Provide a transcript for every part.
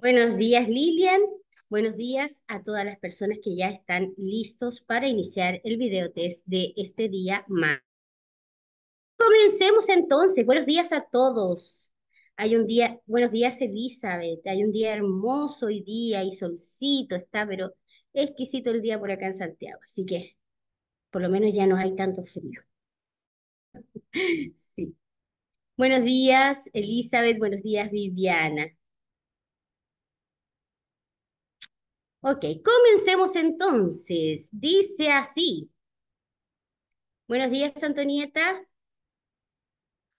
Buenos días, Lilian. Buenos días a todas las personas que ya están listos para iniciar el video test de este día más. Comencemos entonces. Buenos días a todos. Hay un día, buenos días Elizabeth, hay un día hermoso hoy día y solcito está, pero exquisito el día por acá en Santiago, así que por lo menos ya no hay tanto frío. sí. Buenos días Elizabeth, buenos días Viviana. Ok, comencemos entonces. Dice así. Buenos días, Antonieta.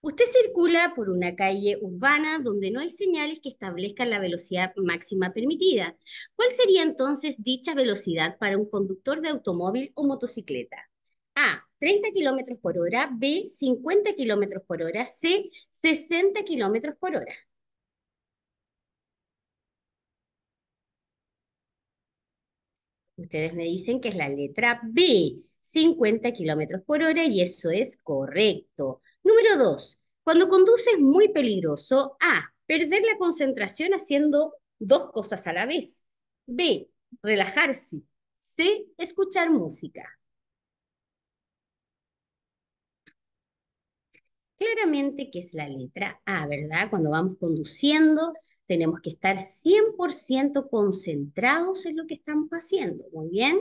Usted circula por una calle urbana donde no hay señales que establezcan la velocidad máxima permitida. ¿Cuál sería entonces dicha velocidad para un conductor de automóvil o motocicleta? A. 30 km por hora. B. 50 km por hora. C. 60 km por hora. Ustedes me dicen que es la letra B, 50 kilómetros por hora, y eso es correcto. Número dos, Cuando conduces muy peligroso, A. Perder la concentración haciendo dos cosas a la vez. B. Relajarse. C. Escuchar música. Claramente que es la letra A, ¿verdad? Cuando vamos conduciendo, tenemos que estar 100% concentrados en lo que estamos haciendo. Muy bien.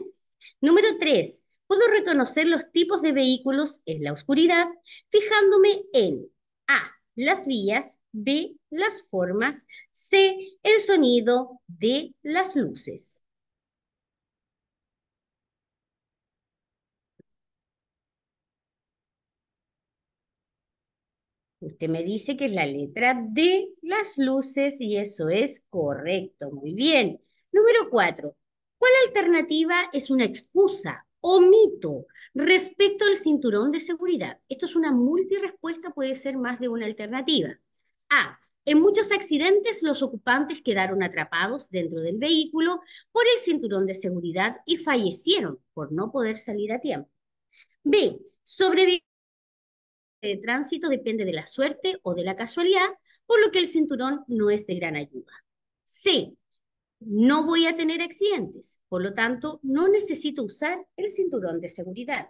Número 3, puedo reconocer los tipos de vehículos en la oscuridad fijándome en A, las vías, B, las formas, C, el sonido, D, las luces. Usted me dice que es la letra D, las luces, y eso es correcto. Muy bien. Número cuatro. ¿Cuál alternativa es una excusa o mito respecto al cinturón de seguridad? Esto es una multirespuesta, puede ser más de una alternativa. A. En muchos accidentes los ocupantes quedaron atrapados dentro del vehículo por el cinturón de seguridad y fallecieron por no poder salir a tiempo. B. Sobrevivieron de tránsito depende de la suerte o de la casualidad, por lo que el cinturón no es de gran ayuda. C. No voy a tener accidentes, por lo tanto, no necesito usar el cinturón de seguridad.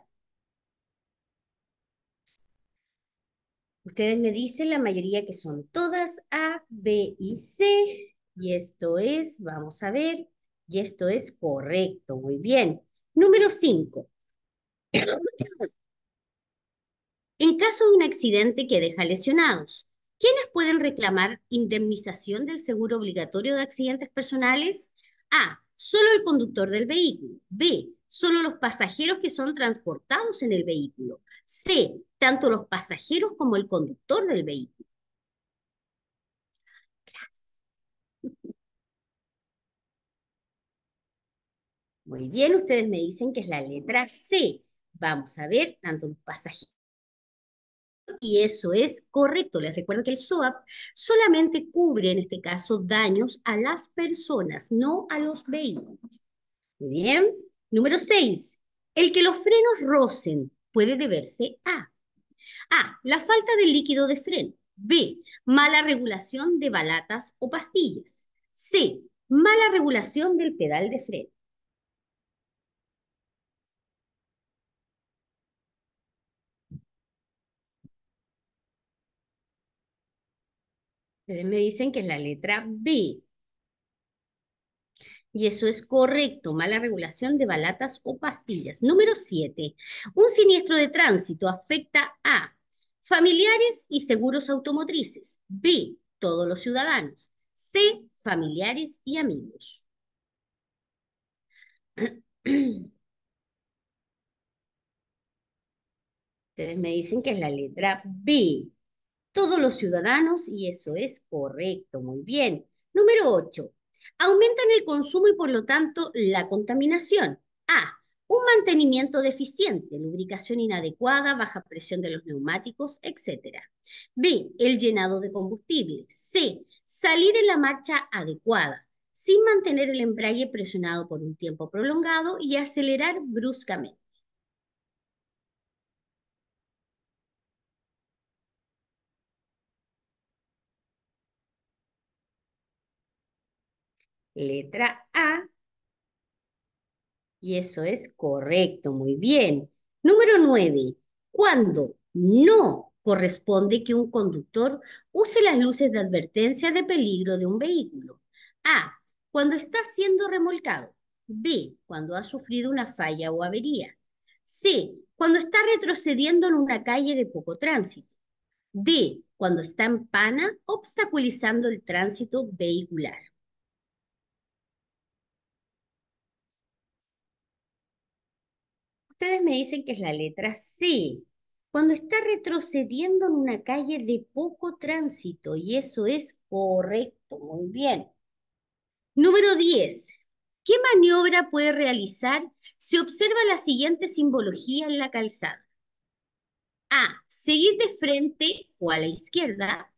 Ustedes me dicen la mayoría que son todas A, B y C. Y esto es, vamos a ver, y esto es correcto. Muy bien. Número 5. En caso de un accidente que deja lesionados, ¿quiénes pueden reclamar indemnización del seguro obligatorio de accidentes personales? A. Solo el conductor del vehículo. B. Solo los pasajeros que son transportados en el vehículo. C. Tanto los pasajeros como el conductor del vehículo. Muy bien, ustedes me dicen que es la letra C. Vamos a ver, tanto los pasajeros y eso es correcto. Les recuerdo que el SOAP solamente cubre, en este caso, daños a las personas, no a los vehículos. Muy bien. Número 6. El que los frenos rocen puede deberse a A. La falta de líquido de freno. B. Mala regulación de balatas o pastillas. C. Mala regulación del pedal de freno. Ustedes me dicen que es la letra B. Y eso es correcto, mala regulación de balatas o pastillas. Número 7. Un siniestro de tránsito afecta a familiares y seguros automotrices. B. Todos los ciudadanos. C. Familiares y amigos. Ustedes me dicen que es la letra B todos los ciudadanos y eso es correcto, muy bien. Número 8. Aumentan el consumo y por lo tanto la contaminación. A. Un mantenimiento deficiente, lubricación inadecuada, baja presión de los neumáticos, etc. B. El llenado de combustible. C. Salir en la marcha adecuada sin mantener el embrague presionado por un tiempo prolongado y acelerar bruscamente. letra A. Y eso es correcto, muy bien. Número 9. Cuando no corresponde que un conductor use las luces de advertencia de peligro de un vehículo. A. Cuando está siendo remolcado. B. Cuando ha sufrido una falla o avería. C. Cuando está retrocediendo en una calle de poco tránsito. D. Cuando está en pana obstaculizando el tránsito vehicular. Ustedes me dicen que es la letra C. Cuando está retrocediendo en una calle de poco tránsito, y eso es correcto, muy bien. Número 10. ¿Qué maniobra puede realizar si observa la siguiente simbología en la calzada? A. Seguir de frente o a la izquierda.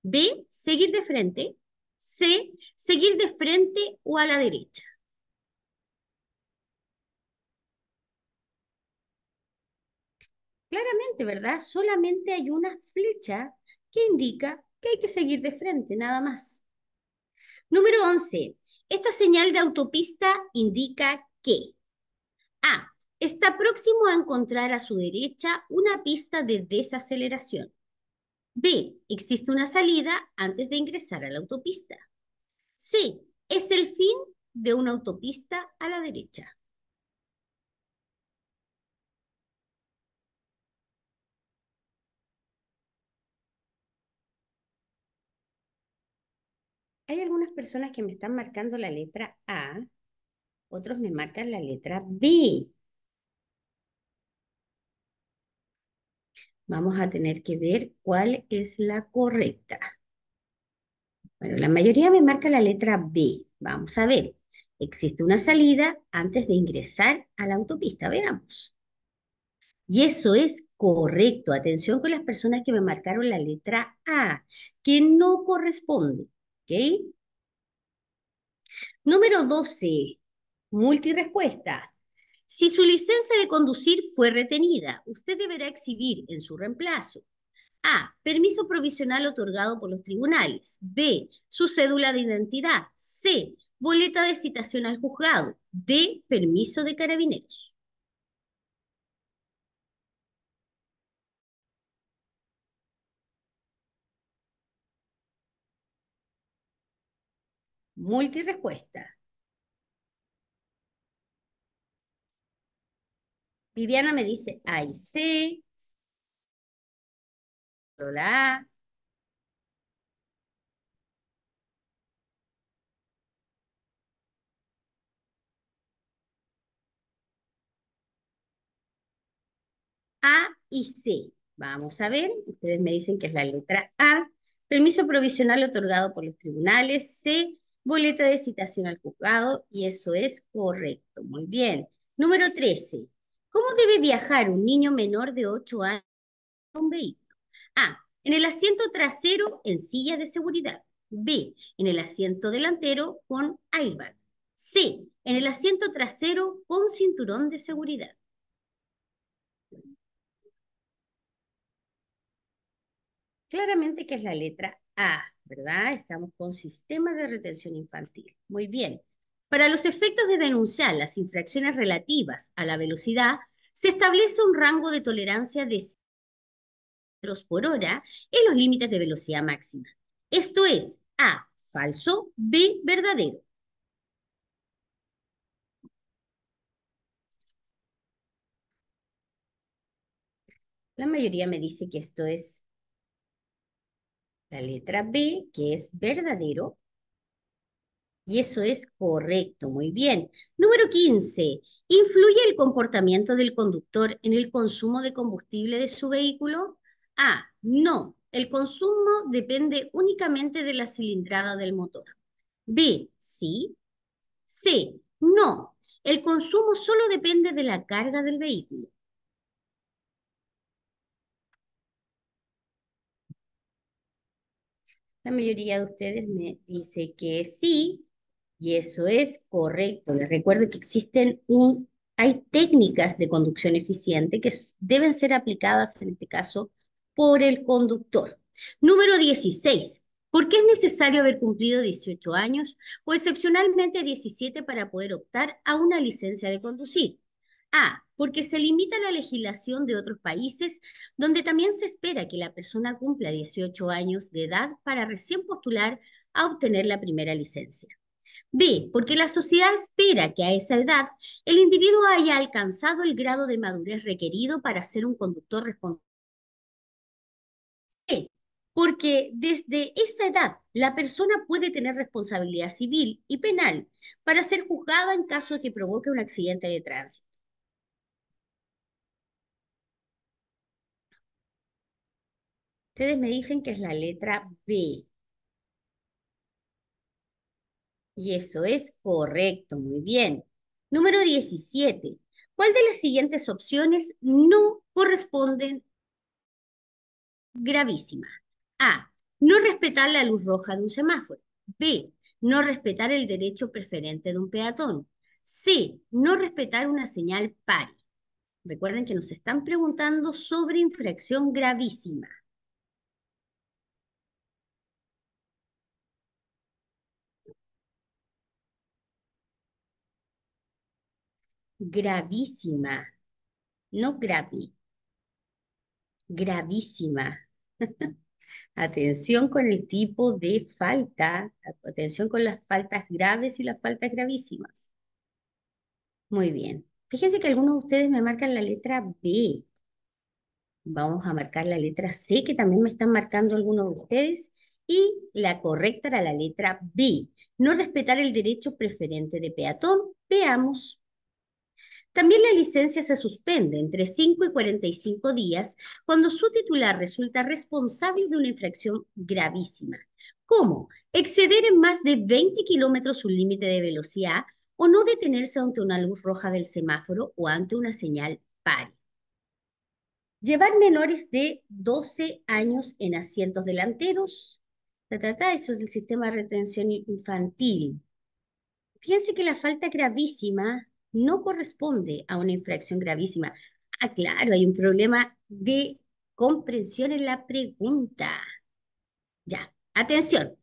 B. Seguir de frente. C. Seguir de frente o a la derecha. claramente, ¿verdad? Solamente hay una flecha que indica que hay que seguir de frente, nada más. Número 11. Esta señal de autopista indica que A. Está próximo a encontrar a su derecha una pista de desaceleración. B. Existe una salida antes de ingresar a la autopista. C. Es el fin de una autopista a la derecha. Hay algunas personas que me están marcando la letra A, otros me marcan la letra B. Vamos a tener que ver cuál es la correcta. Bueno, la mayoría me marca la letra B. Vamos a ver. Existe una salida antes de ingresar a la autopista. Veamos. Y eso es correcto. Atención con las personas que me marcaron la letra A, que no corresponde. Número 12. Multirespuesta. Si su licencia de conducir fue retenida, usted deberá exhibir en su reemplazo A. Permiso provisional otorgado por los tribunales. B. Su cédula de identidad. C. Boleta de citación al juzgado. D. Permiso de carabineros. Multirespuesta. Viviana me dice A y C, Hola. A. A y C. Vamos a ver, ustedes me dicen que es la letra A. Permiso provisional otorgado por los tribunales. C boleta de citación al juzgado y eso es correcto. Muy bien. Número 13. ¿Cómo debe viajar un niño menor de 8 años en un vehículo? A. En el asiento trasero en silla de seguridad. B. En el asiento delantero con airbag. C. En el asiento trasero con cinturón de seguridad. Claramente que es la letra A. ¿verdad? Estamos con sistema de retención infantil. Muy bien. Para los efectos de denunciar las infracciones relativas a la velocidad, se establece un rango de tolerancia de metros por hora en los límites de velocidad máxima. Esto es A, falso, B, verdadero. La mayoría me dice que esto es la letra B, que es verdadero. Y eso es correcto, muy bien. Número 15. ¿Influye el comportamiento del conductor en el consumo de combustible de su vehículo? A. No. El consumo depende únicamente de la cilindrada del motor. B. Sí. C. No. El consumo solo depende de la carga del vehículo. La mayoría de ustedes me dice que sí, y eso es correcto. Les recuerdo que existen un, hay técnicas de conducción eficiente que deben ser aplicadas, en este caso, por el conductor. Número 16. ¿Por qué es necesario haber cumplido 18 años o excepcionalmente 17 para poder optar a una licencia de conducir? A, porque se limita la legislación de otros países donde también se espera que la persona cumpla 18 años de edad para recién postular a obtener la primera licencia. B, porque la sociedad espera que a esa edad el individuo haya alcanzado el grado de madurez requerido para ser un conductor responsable. C, porque desde esa edad la persona puede tener responsabilidad civil y penal para ser juzgada en caso de que provoque un accidente de tránsito. Ustedes me dicen que es la letra B. Y eso es correcto, muy bien. Número 17. ¿Cuál de las siguientes opciones no corresponde? gravísima? A. No respetar la luz roja de un semáforo. B. No respetar el derecho preferente de un peatón. C. No respetar una señal pari. Recuerden que nos están preguntando sobre infracción gravísima. gravísima, no grave, gravísima. atención con el tipo de falta, atención con las faltas graves y las faltas gravísimas. Muy bien. Fíjense que algunos de ustedes me marcan la letra B. Vamos a marcar la letra C, que también me están marcando algunos de ustedes. Y la correcta era la letra B. No respetar el derecho preferente de peatón. Veamos. También la licencia se suspende entre 5 y 45 días cuando su titular resulta responsable de una infracción gravísima, como exceder en más de 20 kilómetros su límite de velocidad o no detenerse ante una luz roja del semáforo o ante una señal par Llevar menores de 12 años en asientos delanteros. Ta, ta, eso es el sistema de retención infantil. Fíjense que la falta gravísima no corresponde a una infracción gravísima. Ah, claro, hay un problema de comprensión en la pregunta. Ya, atención.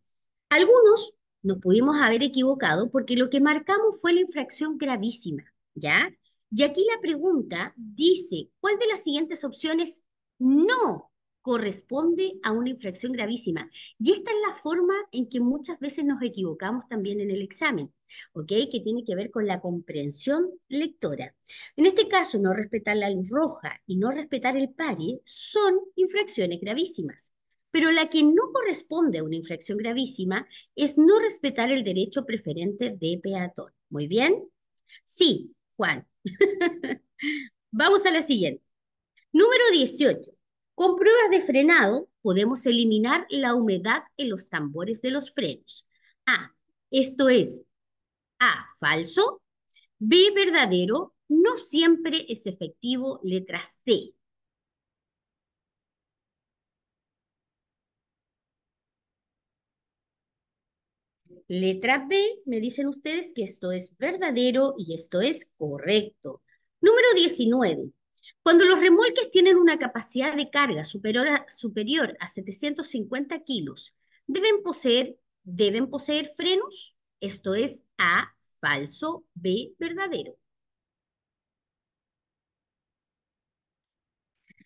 Algunos nos pudimos haber equivocado porque lo que marcamos fue la infracción gravísima, ¿ya? Y aquí la pregunta dice, ¿cuál de las siguientes opciones no corresponde a una infracción gravísima. Y esta es la forma en que muchas veces nos equivocamos también en el examen, ¿ok? Que tiene que ver con la comprensión lectora. En este caso, no respetar la luz roja y no respetar el pari son infracciones gravísimas. Pero la que no corresponde a una infracción gravísima es no respetar el derecho preferente de peatón. ¿Muy bien? Sí, Juan. Vamos a la siguiente. Número 18 con pruebas de frenado podemos eliminar la humedad en los tambores de los frenos. A. Esto es A. Falso. B. Verdadero. No siempre es efectivo. Letra C. Letra B, me dicen ustedes que esto es verdadero y esto es correcto. Número 19. Cuando los remolques tienen una capacidad de carga superior a, 750 kilos, deben poseer, deben poseer frenos, esto es A, falso, B, verdadero.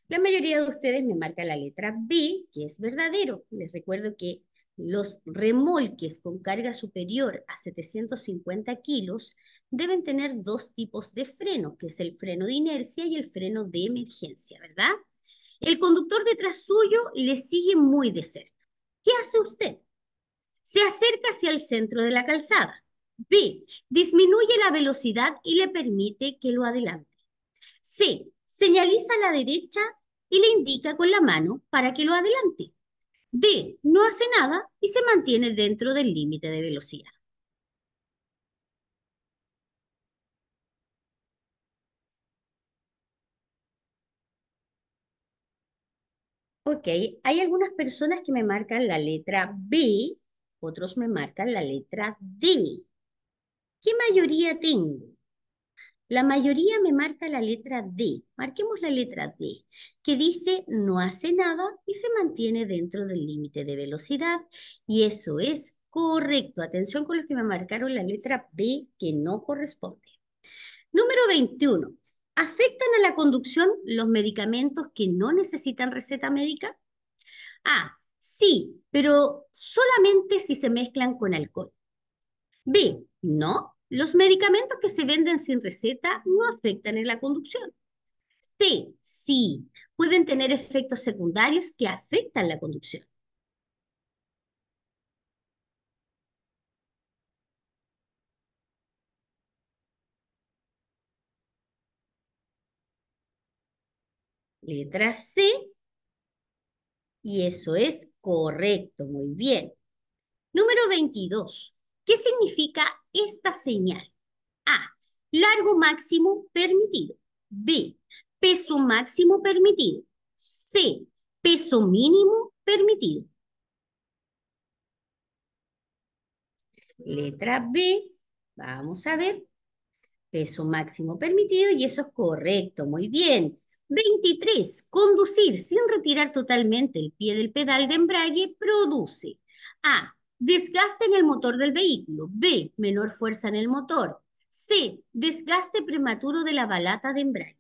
La mayoría de ustedes me marca la letra B, que es verdadero. Les recuerdo que los remolques con carga superior a 750 kilos deben tener dos tipos de freno, que es el freno de inercia y el freno de emergencia, ¿verdad? El conductor detrás suyo le sigue muy de cerca. ¿Qué hace usted? Se acerca hacia el centro de la calzada. B. Disminuye la velocidad y le permite que lo adelante. C. Señaliza a la derecha y le indica con la mano para que lo adelante. D. No hace nada y se mantiene dentro del límite de velocidad. Ok, hay algunas personas que me marcan la letra B, otros me marcan la letra D. ¿Qué mayoría tengo? La mayoría me marca la letra D. Marquemos la letra D, que dice no hace nada y se mantiene dentro del límite de velocidad. Y eso es correcto. Atención con los que me marcaron la letra B, que no corresponde. Número 21. ¿Afectan a la conducción los medicamentos que no necesitan receta médica? A. Sí, pero solamente si se mezclan con alcohol. B. No, los medicamentos que se venden sin receta no afectan en la conducción. C. Sí, pueden tener efectos secundarios que afectan la conducción. letra C. Y eso es correcto, muy bien. Número 22. ¿Qué significa esta señal? A. Largo máximo permitido. B. Peso máximo permitido. C. Peso mínimo permitido. Letra B. Vamos a ver. Peso máximo permitido y eso es correcto. Muy bien. 23. Conducir sin retirar totalmente el pie del pedal de embrague produce A. Desgaste en el motor del vehículo. B. Menor fuerza en el motor. C. Desgaste prematuro de la balata de embrague.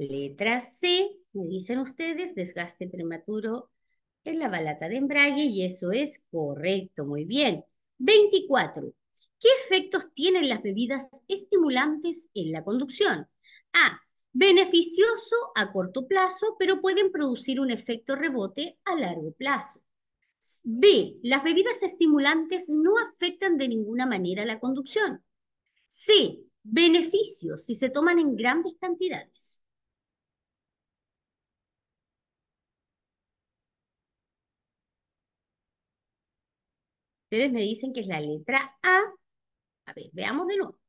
Letra C, me dicen ustedes, desgaste prematuro en la balata de embrague y eso es correcto, muy bien. 24. ¿Qué efectos tienen las bebidas estimulantes en la conducción? A. Beneficioso a corto plazo, pero pueden producir un efecto rebote a largo plazo. B. Las bebidas estimulantes no afectan de ninguna manera la conducción. C. Beneficios si se toman en grandes cantidades. Ustedes me dicen que es la letra A. A ver, veamos de nuevo.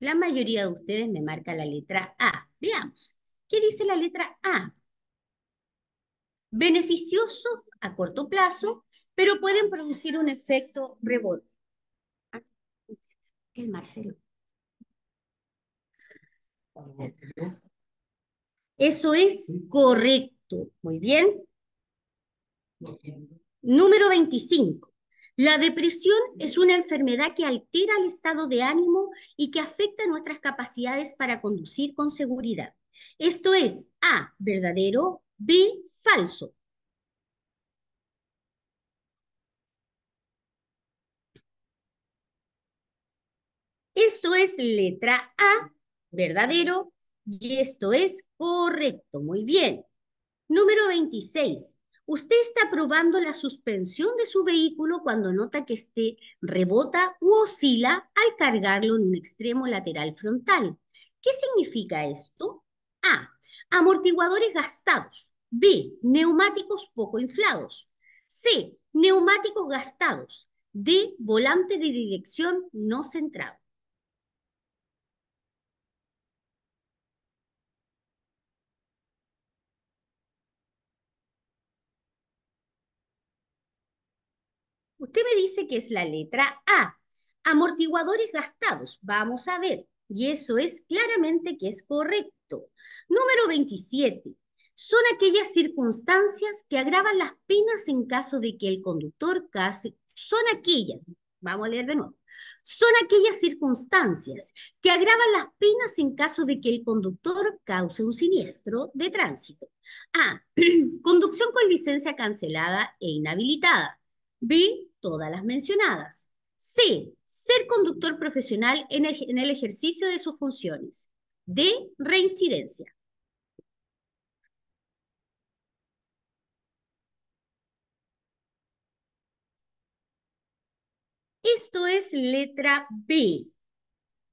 La mayoría de ustedes me marca la letra A. Veamos. ¿Qué dice la letra A? Beneficioso a corto plazo, pero pueden producir un efecto rebote. El Marcelo. Eso es correcto. Muy bien. Número 25. La depresión es una enfermedad que altera el estado de ánimo y que afecta nuestras capacidades para conducir con seguridad. Esto es A, verdadero, B, falso. Esto es letra A, verdadero, y esto es correcto. Muy bien. Número 26. Usted está probando la suspensión de su vehículo cuando nota que este rebota u oscila al cargarlo en un extremo lateral frontal. ¿Qué significa esto? A. Amortiguadores gastados. B. Neumáticos poco inflados. C. Neumáticos gastados. D. Volante de dirección no centrado. Usted me dice que es la letra A. Amortiguadores gastados. Vamos a ver. Y eso es claramente que es correcto. Número 27. Son aquellas circunstancias que agravan las penas en caso de que el conductor case. Son aquellas. Vamos a leer de nuevo. Son aquellas circunstancias que agravan las penas en caso de que el conductor cause un siniestro de tránsito. A. Conducción con licencia cancelada e inhabilitada. B todas las mencionadas. C. Ser conductor profesional en el, ejercicio de sus funciones. D. Reincidencia. Esto es letra B.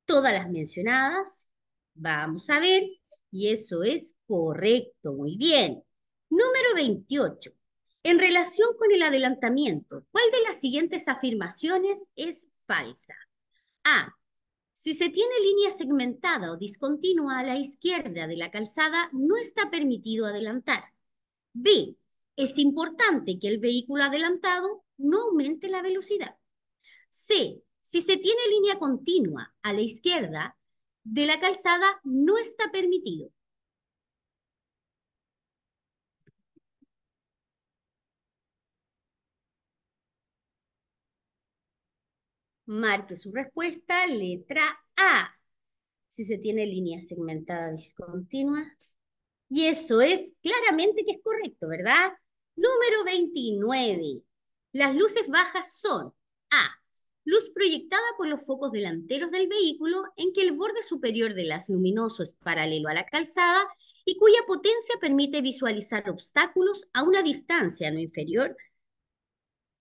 Todas las mencionadas, vamos a ver, y eso es correcto, muy bien. Número 28. En relación con el adelantamiento, ¿cuál de las siguientes afirmaciones es falsa? A. Si se tiene línea segmentada o discontinua a la izquierda de la calzada, no está permitido adelantar. B. Es importante que el vehículo adelantado no aumente la velocidad. C. Si se tiene línea continua a la izquierda de la calzada, no está permitido. Marque su respuesta, letra A, si se tiene línea segmentada discontinua. Y eso es claramente que es correcto, ¿verdad? Número 29. Las luces bajas son A. Luz proyectada por los focos delanteros del vehículo en que el borde superior del las luminoso es paralelo a la calzada y cuya potencia permite visualizar obstáculos a una distancia no inferior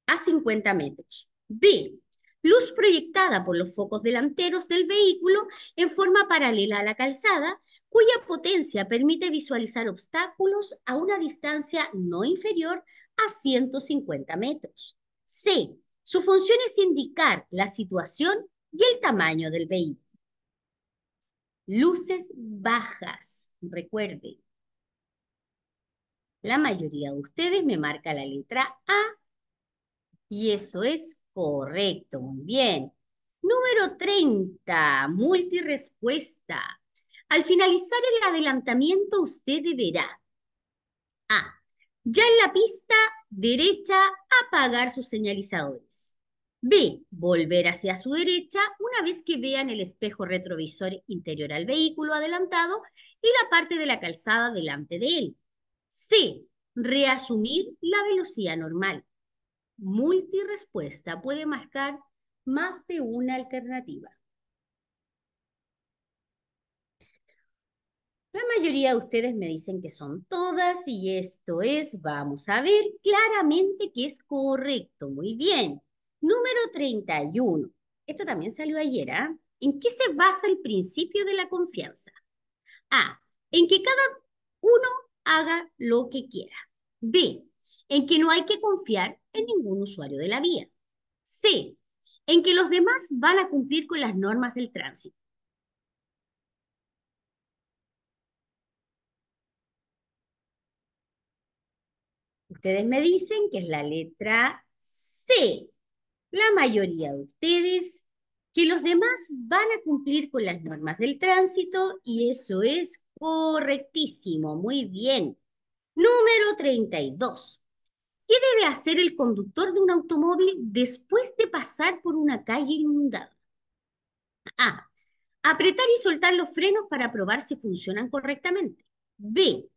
a 50 metros. B luz proyectada por los focos delanteros del vehículo en forma paralela a la calzada, cuya potencia permite visualizar obstáculos a una distancia no inferior a 150 metros. C. Su función es indicar la situación y el tamaño del vehículo. Luces bajas, recuerden. La mayoría de ustedes me marca la letra A y eso es Correcto, muy bien. Número 30, multirespuesta. Al finalizar el adelantamiento, usted deberá A. Ya en la pista derecha, apagar sus señalizadores. B. Volver hacia su derecha una vez que vean el espejo retrovisor interior al vehículo adelantado y la parte de la calzada delante de él. C. Reasumir la velocidad normal multirespuesta puede marcar más de una alternativa. La mayoría de ustedes me dicen que son todas y esto es, vamos a ver claramente que es correcto. Muy bien. Número 31. Esto también salió ayer, ¿ah? ¿En qué se basa el principio de la confianza? A. En que cada uno haga lo que quiera. B en que no hay que confiar en ningún usuario de la vía. C, en que los demás van a cumplir con las normas del tránsito. Ustedes me dicen que es la letra C. La mayoría de ustedes que los demás van a cumplir con las normas del tránsito y eso es correctísimo. Muy bien. Número 32. ¿Qué debe hacer el conductor de un automóvil después de pasar por una calle inundada? A. Apretar y soltar los frenos para probar si funcionan correctamente. B.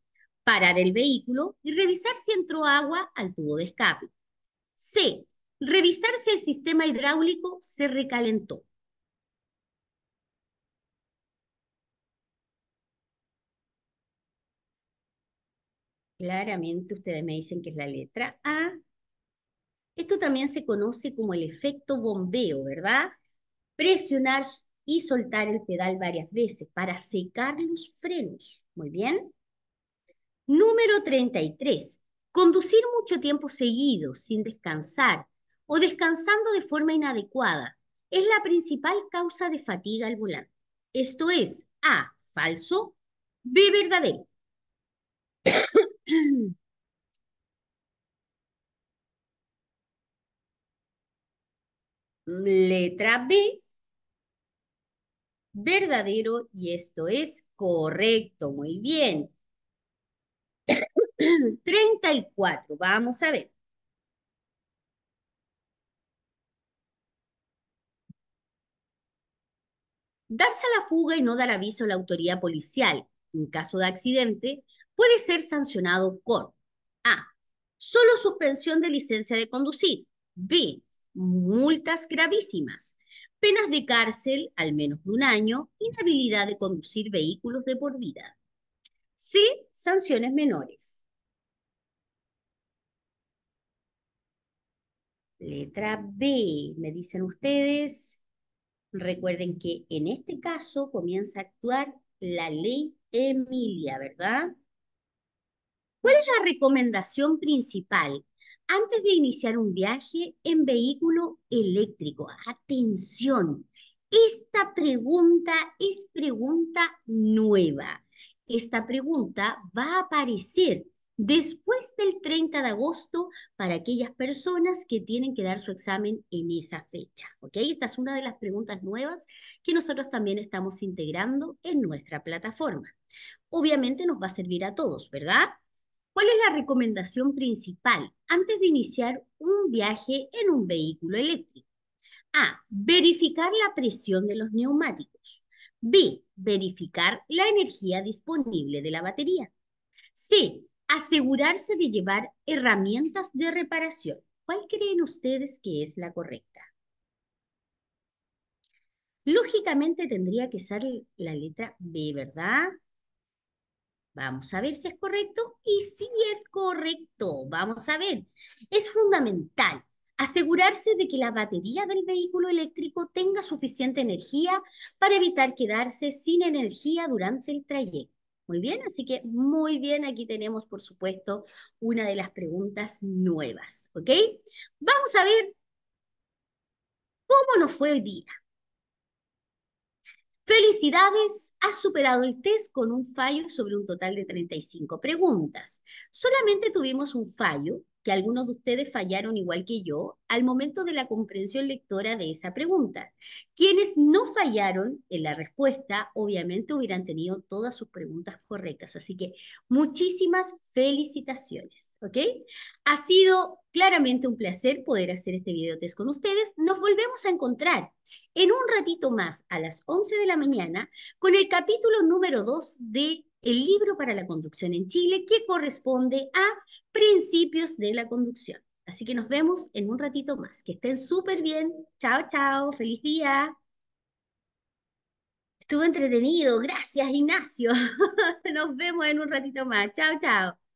Parar el vehículo y revisar si entró agua al tubo de escape. C. Revisar si el sistema hidráulico se recalentó. Claramente ustedes me dicen que es la letra A. Esto también se conoce como el efecto bombeo, ¿verdad? Presionar y soltar el pedal varias veces para secar los frenos. Muy bien. Número 33. Conducir mucho tiempo seguido, sin descansar o descansando de forma inadecuada, es la principal causa de fatiga al volante. Esto es A, falso, B, verdadero. Letra B. Verdadero y esto es correcto. Muy bien. 34. Vamos a ver. Darse a la fuga y no dar aviso a la autoridad policial. En caso de accidente, puede ser sancionado con A. Solo suspensión de licencia de conducir. B. Multas gravísimas. Penas de cárcel, al menos de un año. Inhabilidad de conducir vehículos de por vida. C. Sanciones menores. Letra B, me dicen ustedes. Recuerden que en este caso comienza a actuar la ley Emilia, ¿verdad? ¿Cuál es la recomendación principal? Antes de iniciar un viaje en vehículo eléctrico, atención, esta pregunta es pregunta nueva. Esta pregunta va a aparecer después del 30 de agosto para aquellas personas que tienen que dar su examen en esa fecha. Esta es una de las preguntas nuevas que nosotros también estamos integrando en nuestra plataforma. Obviamente nos va a servir a todos, ¿verdad? ¿Cuál es la recomendación principal antes de iniciar un viaje en un vehículo eléctrico? A. Verificar la presión de los neumáticos. B. Verificar la energía disponible de la batería. C. Asegurarse de llevar herramientas de reparación. ¿Cuál creen ustedes que es la correcta? Lógicamente tendría que ser la letra B, ¿verdad? Vamos a ver si es correcto y si es correcto, vamos a ver. Es fundamental asegurarse de que la batería del vehículo eléctrico tenga suficiente energía para evitar quedarse sin energía durante el trayecto. Muy bien, así que muy bien, aquí tenemos por supuesto una de las preguntas nuevas, ¿ok? Vamos a ver cómo nos fue hoy día. Felicidades, has superado el test con un fallo sobre un total de 35 preguntas. Solamente tuvimos un fallo algunos de ustedes fallaron igual que yo al momento de la comprensión lectora de esa pregunta. Quienes no fallaron en la respuesta, obviamente hubieran tenido todas sus preguntas correctas. Así que muchísimas felicitaciones, ¿ok? Ha sido claramente un placer poder hacer este video con ustedes. Nos volvemos a encontrar en un ratito más a las 11 de la mañana con el capítulo número 2 de el libro para la conducción en Chile que corresponde a principios de la conducción. Así que nos vemos en un ratito más. Que estén súper bien. Chao, chao. Feliz día. Estuvo entretenido. Gracias, Ignacio. Nos vemos en un ratito más. Chao, chao.